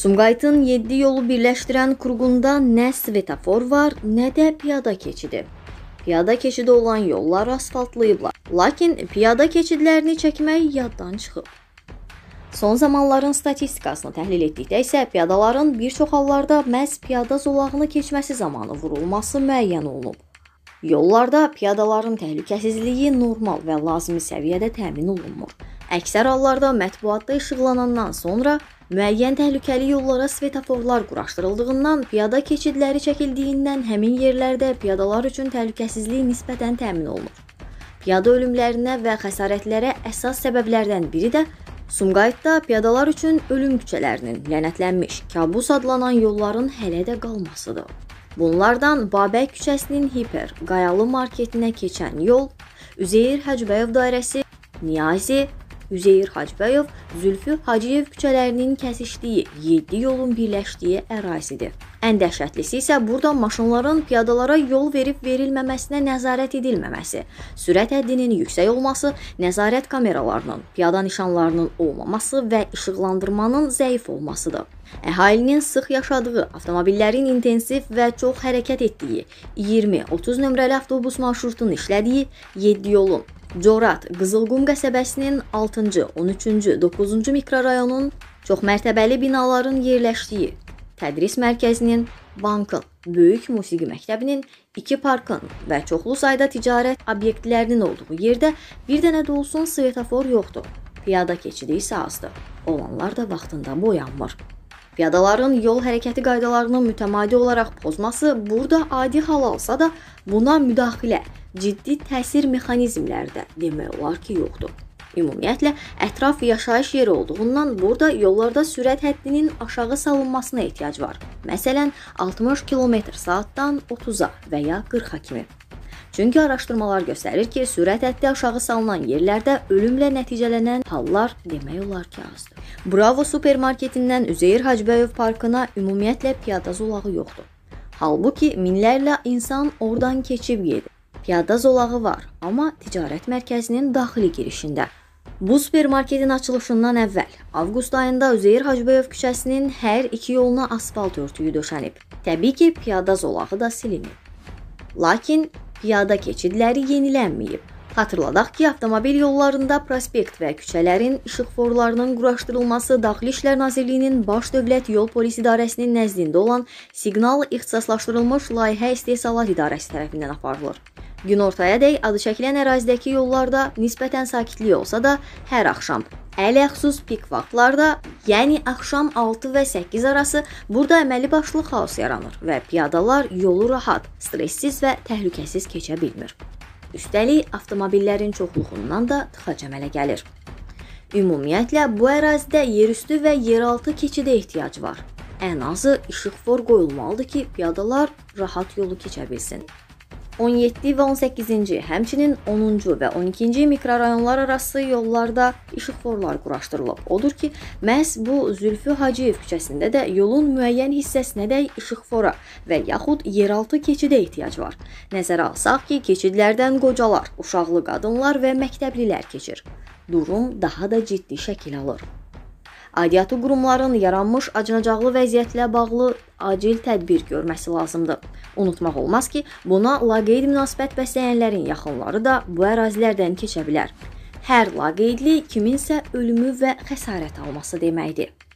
Sumqayıtın 7 yolu birləşdirən qurğunda nə svetofor var, nə də piyada keçidi. Piyada keçidi olan yollar asfaltlayıblar, lakin piyada keçidlərini çəkmək yaddan çıxıb. Son zamanların statistikasını təhlil etdikdə isə piyadaların bir çox hallarda məhz piyada zolağını keçməsi zamanı vurulması müəyyən olunub. Yollarda piyadaların təhlükəsizliyi normal və lazımi səviyyədə təmin olunmur. Əksər hallarda mətbuatda işıqlanandan sonra müəyyən təhlükəli yollara svetoforlar quraşdırıldığından, piyada keçidləri çəkildiyindən həmin yerlərdə piyadalar üçün təhlükəsizlik nisbətən təmin olunur. Piyada ölümlərinə və xəsarətlərə əsas səbəblərdən biri də Sumqayıtda piyadalar üçün ölüm küçələrinin lənətlənmiş kabus adlanan yolların hələ də qalmasıdır. Bunlardan Babək küçəsinin Hiper Qayalı marketinə keçən yol, Üzeyir Həcbəyov dairəsi, Niyazi Üzeyir Hacbəyov, Zülfü Hacıyev küçələrinin kəsişdiyi 7 yolun birləşdiyi ərazidir. Ən dəhşətlisi isə burada maşınların piyadalara yol verib verilməməsinə nəzarət edilməməsi, sürət həddinin yüksək olması, nəzarət kameralarının, piyada nişanlarının olmaması və işıqlandırmanın zəif olmasıdır. Əhalinin sıx yaşadığı, avtomobillərin intensiv və çox hərəkət etdiyi 20-30 nömrəli avtobus marşrutunun işlədiyi 7 yolun Corat, Qızılqum qəsəbəsinin 6-cı, 13-cü, 9-cu mikrorayonun çoxmərtəbəli binaların yerləşdiyi tədris mərkəzinin, bankın, böyük musiqi məktəbinin, iki parkın və çoxlu sayda ticarət obyektlərinin olduğu yerdə bir dənə də olsun svetofor yoxdur. Piyada keçidi isə azdır. Olanlar da vaxtında boyanmır. Piyadaların yol hərəkəti qaydalarını mütəmadi olaraq pozması burada adi hal alsa da, buna müdaxilə, ciddi təsir mexanizmləri də demək olar ki, yoxdur. Ümumiyyətlə, ətraf yaşayış yeri olduğundan burada yollarda sürət həddinin aşağı salınmasına ehtiyac var. Məsələn, 60 km/saatdan 30-a və ya 40-a kimi. Çünki araşdırmalar göstərir ki, sürət həddi aşağı salınan yerlərdə ölümlə nəticələnən hallar demək olar ki, azdır. Bravo supermarketindən Üzeyir Hacıbəyov parkına ümumiyyətlə piyada zolağı yoxdur. Halbuki minlərlə insan oradan keçib gedir. Piyada zolağı var, amma ticarət mərkəzinin daxili girişində. Bu supermarketin açılışından əvvəl avqust ayında Üzeyir Hacıbəyov küçəsinin hər iki yoluna asfalt örtüyü döşənib. Təbii ki, piyada zolağı da silinib. Lakin piyada keçidləri yenilənməyib. Xatırladaq ki, avtomobil yollarında prospekt və küçələrin işıqforlarının quraşdırılması Daxili İşlər Nazirliyinin Baş Dövlət Yol Polis İdarəsinin nəzdində olan Siqnal ixtisaslaşdırılmış layihə istehsalat idarəsi tərəfindən aparılır. Günortayadək adı çəkilən ərazidəki yollarda nisbətən sakitlik olsa da, hər axşam Ələxsus pik vaxtlarda, yəni axşam 6 və 8 arası burada əməli başlı xaos yaranır və piyadalar yolu rahat, stressiz və təhlükəsiz keçə bilmir. Üstəlik avtomobillərin çoxluğundan da tıxac əmələ gəlir. Ümumiyyətlə bu ərazidə yerüstü və yeraltı keçidə ehtiyac var. Ən azı işıqfor qoyulmalıdır ki, piyadalar rahat yolu keçə bilsin. 17 və 18-ci, həmçinin 10-cu və 12-ci mikrorayonlar arası yollarda işıqforlar quraşdırılıb. Odur ki, məhz bu Zülfü Hacıyev küçəsində də yolun müəyyən hissəsinə də işıqfora və yaxud yeraltı keçidə ehtiyac var. Nəzərə alsaq ki, keçidlərdən qocalar, uşaqlı qadınlar və məktəblilər keçir. Durum daha da ciddi şəkil alır aidiyyatı qurumların yaranmış acınacaqlı vəziyyətlə bağlı acil tədbir görməsi lazımdır. Unutmaq olmaz ki, buna laqeyd münasibət bəsləyənlərin yaxınları da bu ərazilərdən keçə bilər. Hər laqeydlik kiminsə ölümü və xəsarət alması deməkdir.